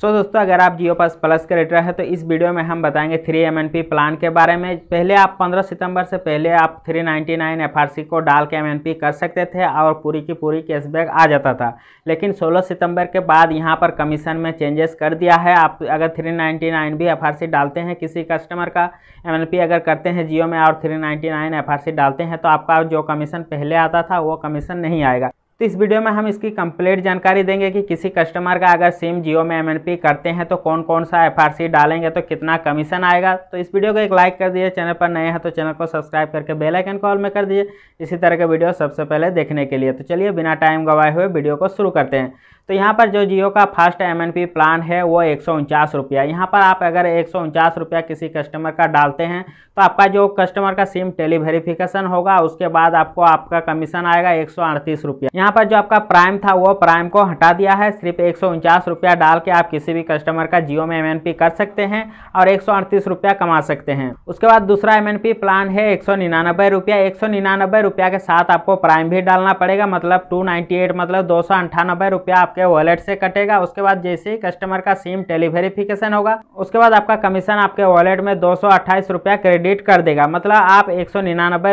सो so, दोस्तों अगर आप जियो पास प्लस के रेटर हैं तो इस वीडियो में हम बताएंगे three M N P plan के बारे में पहले आप 15 सितंबर से पहले आप 399 नाइन्टी को डाल के एम एन पी कर सकते थे और पूरी की पूरी कैशबैक आ जाता था लेकिन 16 सितंबर के बाद यहां पर कमीशन में चेंजेस कर दिया है आप अगर 399 भी एफ डालते हैं किसी कस्टमर का एम एन पी अगर करते हैं जियो में और थ्री नाइन्टी डालते हैं तो आपका जो कमीशन पहले आता था वो कमीशन नहीं आएगा तो इस वीडियो में हम इसकी कंप्लीट जानकारी देंगे कि किसी कस्टमर का अगर सिम जियो में एमएनपी करते हैं तो कौन कौन सा एफआरसी डालेंगे तो कितना कमीशन आएगा तो इस वीडियो को एक लाइक कर दीजिए चैनल पर नए हैं तो चैनल को सब्सक्राइब करके बेल आइकन कॉल में कर दीजिए इसी तरह के वीडियो सबसे पहले देखने के लिए तो चलिए बिना टाइम गवाए हुए वीडियो को शुरू करते हैं तो यहाँ पर जो जियो का फर्स्ट एम प्लान है वो एक सौ रुपया यहाँ पर आप अगर एक सौ रुपया किसी कस्टमर का डालते हैं तो आपका जो कस्टमर का सिम टेली वेरीफिकेशन होगा उसके बाद आपको आपका कमीशन आएगा एक सौ रुपया यहाँ यहाँ पर जो आपका प्राइम था वो प्राइम को हटा दिया है सिर्फ एक रुपया डाल के आप किसी भी कस्टमर का जियो में एमएनपी कर सकते हैं और एक रुपया कमा सकते हैं उसके बाद दूसरा एमएनपी प्लान है एक रुपया एक रुपया के साथ आपको प्राइम भी डालना पड़ेगा मतलब टू मतलब दो रुपया आपके वॉलेट से कटेगा उसके बाद जैसे ही कस्टमर का सिम टेलीवेरिफिकेशन होगा उसके बाद आपका कमीशन आपके वॉलेट में दो रुपया क्रेडिट कर देगा मतलब आप एक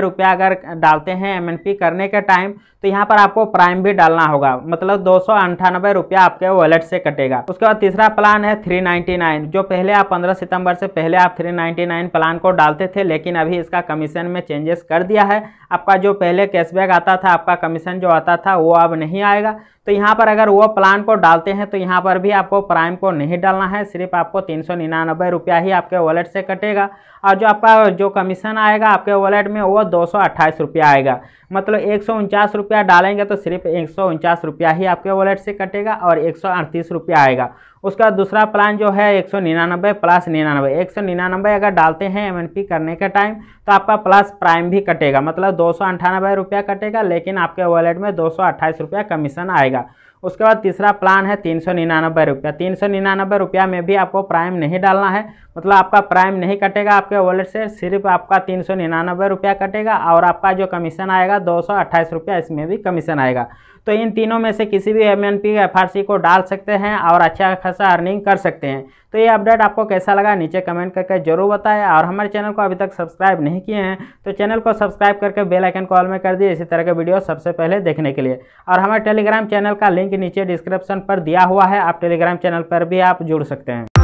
रुपया अगर डालते हैं एम करने के टाइम तो यहाँ पर आपको प्राइम प्राइम भी डालना होगा मतलब दो रुपया आपके वॉलेट से कटेगा उसके बाद तीसरा प्लान है थ्री जो पहले आप पंद्रह सितंबर से पहले आप थ्री प्लान को डालते थे लेकिन अभी इसका कमीशन में चेंजेस कर दिया है आपका जो पहले कैशबैक आता था आपका कमीशन जो आता था वो अब नहीं आएगा तो यहाँ पर अगर वो प्लान को डालते हैं तो यहाँ पर भी आपको प्राइम को नहीं डालना है सिर्फ आपको तीन सौ निन्यानबे रुपया ही आपके वॉलेट से कटेगा और जो आपका जो कमीशन आएगा आपके वॉलेट में वो दो सौ अट्ठाईस रुपया आएगा मतलब एक सौ उनचास रुपया डालेंगे तो सिर्फ एक सौ उनचास रुपया ही आपके वॉलेट से कटेगा और एक सौ अड़तीस रुपया आएगा उसका दूसरा प्लान जो है एक सौ निन्यानबे प्लस निन्यानबे एक सौ निन्यानबे अगर डालते हैं पी करने के टाइम तो आपका प्लस प्राइम भी कटेगा मतलब दो सौ अट्ठानबे रुपया कटेगा लेकिन आपके वॉलेट में दो सौ अट्ठाईस रुपया कमीशन आएगा जाएगा उसके बाद तीसरा प्लान है तीन सौ निन्यानबे रुपया तीन सौ निन्यानबे रुपया में भी आपको प्राइम नहीं डालना है मतलब आपका प्राइम नहीं कटेगा आपके वॉलेट से सिर्फ आपका तीन सौ निन्यानबे रुपया कटेगा और आपका जो कमीशन आएगा दो सौ अट्ठाईस रुपया इसमें भी कमीशन आएगा तो इन तीनों में से किसी भी M N P F R C को डाल सकते हैं और अच्छा खासा अर्निंग कर सकते हैं तो ये अपडेट आपको कैसा लगा नीचे कमेंट करके जरूर बताएं और हमारे चैनल को अभी तक सब्सक्राइब नहीं किए हैं तो चैनल को सब्सक्राइब करके बेल आइकन कॉल में कर दिए इसी तरह के वीडियो सबसे पहले देखने के लिए और हमारे टेलीग्राम चैनल का लिंक नीचे डिस्क्रिप्शन पर दिया हुआ है आप टेलीग्राम चैनल पर भी आप जुड़ सकते हैं